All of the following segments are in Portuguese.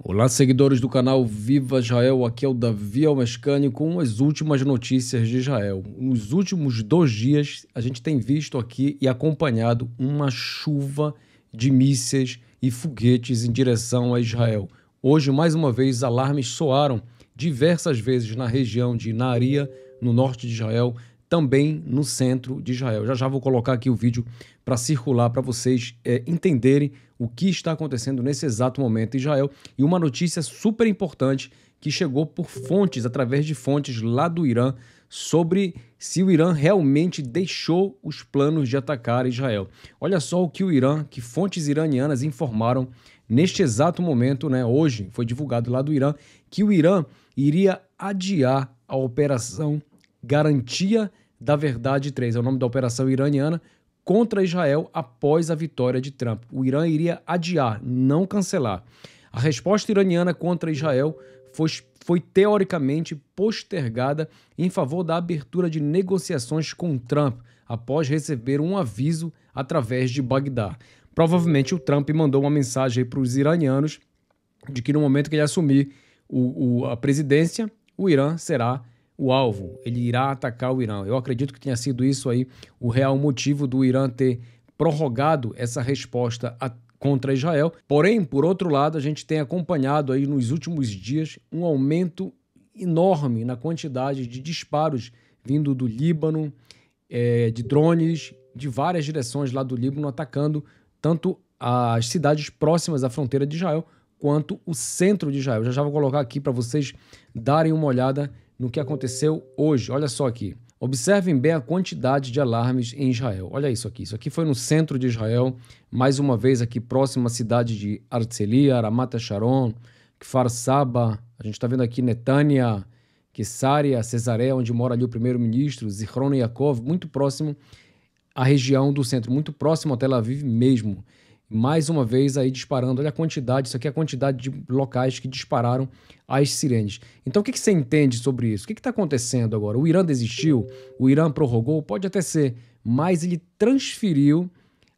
Olá, seguidores do canal Viva Israel, aqui é o Davi Almescani com as últimas notícias de Israel. Nos últimos dois dias, a gente tem visto aqui e acompanhado uma chuva de mísseis e foguetes em direção a Israel. Hoje, mais uma vez, alarmes soaram diversas vezes na região de Naria, no norte de Israel, também no centro de Israel. Já já vou colocar aqui o vídeo para circular para vocês é, entenderem o que está acontecendo nesse exato momento em Israel e uma notícia super importante que chegou por fontes, através de fontes lá do Irã, sobre se o Irã realmente deixou os planos de atacar Israel. Olha só o que o Irã, que fontes iranianas informaram neste exato momento, né, hoje, foi divulgado lá do Irã, que o Irã iria adiar a operação Garantia da Verdade 3, é o nome da operação iraniana, contra Israel após a vitória de Trump. O Irã iria adiar, não cancelar. A resposta iraniana contra Israel foi, foi teoricamente postergada em favor da abertura de negociações com Trump após receber um aviso através de Bagdá. Provavelmente o Trump mandou uma mensagem para os iranianos de que no momento que ele assumir o, o, a presidência, o Irã será o alvo, ele irá atacar o Irã. Eu acredito que tenha sido isso aí o real motivo do Irã ter prorrogado essa resposta a contra Israel. Porém, por outro lado, a gente tem acompanhado aí nos últimos dias um aumento enorme na quantidade de disparos vindo do Líbano, é, de drones de várias direções lá do Líbano atacando tanto as cidades próximas à fronteira de Israel quanto o centro de Israel. Eu já já vou colocar aqui para vocês darem uma olhada no que aconteceu hoje. Olha só aqui. Observem bem a quantidade de alarmes em Israel. Olha isso aqui. Isso aqui foi no centro de Israel, mais uma vez aqui próximo à cidade de Arzelia, Aramata, Sharon, Kfar Saba. A gente está vendo aqui Netânia, Kessaria, Cesaré, onde mora ali o primeiro-ministro, Zichron Yaakov. muito próximo à região do centro, muito próximo a Tel Aviv mesmo mais uma vez aí disparando. Olha a quantidade, isso aqui é a quantidade de locais que dispararam as sirenes. Então, o que, que você entende sobre isso? O que está acontecendo agora? O Irã desistiu? O Irã prorrogou? Pode até ser, mas ele transferiu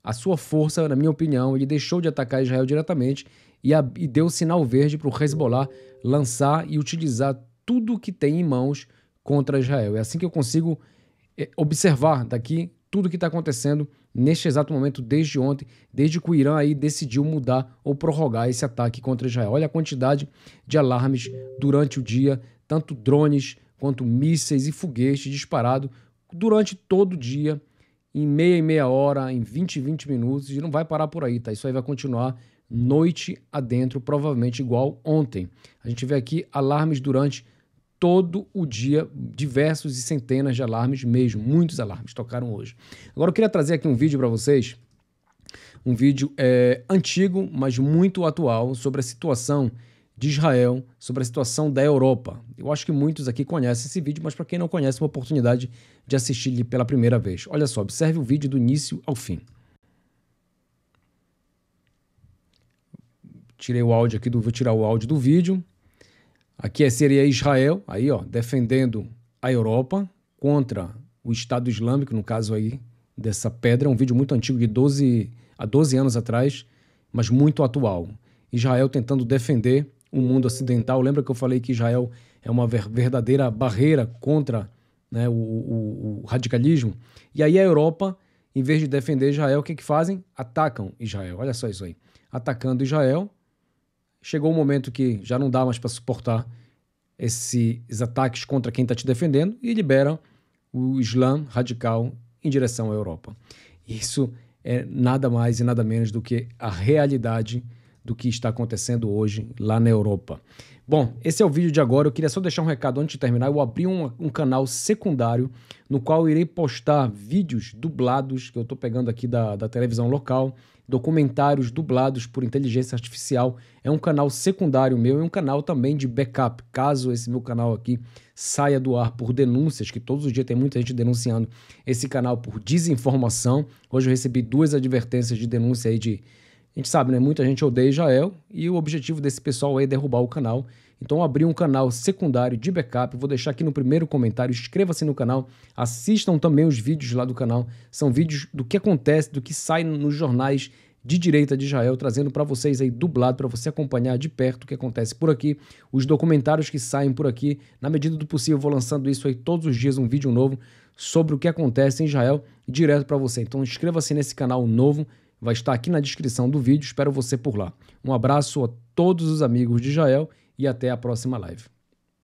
a sua força, na minha opinião, ele deixou de atacar Israel diretamente e, a, e deu sinal verde para o Hezbollah lançar e utilizar tudo que tem em mãos contra Israel. É assim que eu consigo eh, observar daqui tudo o que está acontecendo neste exato momento, desde ontem, desde que o Irã aí decidiu mudar ou prorrogar esse ataque contra Israel. Olha a quantidade de alarmes durante o dia, tanto drones quanto mísseis e foguetes disparados durante todo o dia, em meia e meia hora, em 20 e 20 minutos, e não vai parar por aí, tá? Isso aí vai continuar noite adentro, provavelmente igual ontem. A gente vê aqui alarmes durante todo o dia diversos e centenas de alarmes mesmo, muitos alarmes tocaram hoje. Agora eu queria trazer aqui um vídeo para vocês, um vídeo é, antigo, mas muito atual, sobre a situação de Israel, sobre a situação da Europa. Eu acho que muitos aqui conhecem esse vídeo, mas para quem não conhece, é uma oportunidade de assistir ele pela primeira vez. Olha só, observe o vídeo do início ao fim. Tirei o áudio aqui do, vou tirar o áudio do vídeo. Aqui é seria Israel, aí ó, defendendo a Europa contra o Estado Islâmico, no caso aí dessa pedra, um vídeo muito antigo de 12 a 12 anos atrás, mas muito atual. Israel tentando defender o mundo ocidental. Lembra que eu falei que Israel é uma verdadeira barreira contra né, o, o, o, radicalismo? E aí a Europa, em vez de defender Israel, o que, que fazem? Atacam Israel. Olha só isso aí. Atacando Israel, chegou um momento que já não dá mais para suportar esses ataques contra quem está te defendendo e libera o Islã radical em direção à Europa. Isso é nada mais e nada menos do que a realidade do que está acontecendo hoje lá na Europa. Bom, esse é o vídeo de agora. Eu queria só deixar um recado antes de terminar. Eu abri um, um canal secundário no qual irei postar vídeos dublados que eu estou pegando aqui da, da televisão local, documentários dublados por inteligência artificial. É um canal secundário meu e um canal também de backup. Caso esse meu canal aqui saia do ar por denúncias, que todos os dias tem muita gente denunciando esse canal por desinformação. Hoje eu recebi duas advertências de denúncia aí de gente sabe, né? Muita gente odeia Israel e o objetivo desse pessoal é derrubar o canal. Então abri um canal secundário de backup, vou deixar aqui no primeiro comentário, inscreva-se no canal, assistam também os vídeos lá do canal, são vídeos do que acontece, do que sai nos jornais de direita de Israel, trazendo para vocês aí dublado, para você acompanhar de perto o que acontece por aqui, os documentários que saem por aqui. Na medida do possível, vou lançando isso aí todos os dias, um vídeo novo sobre o que acontece em Israel, direto para você. Então inscreva-se nesse canal novo vai estar aqui na descrição do vídeo. Espero você por lá. Um abraço a todos os amigos de Jael e até a próxima live.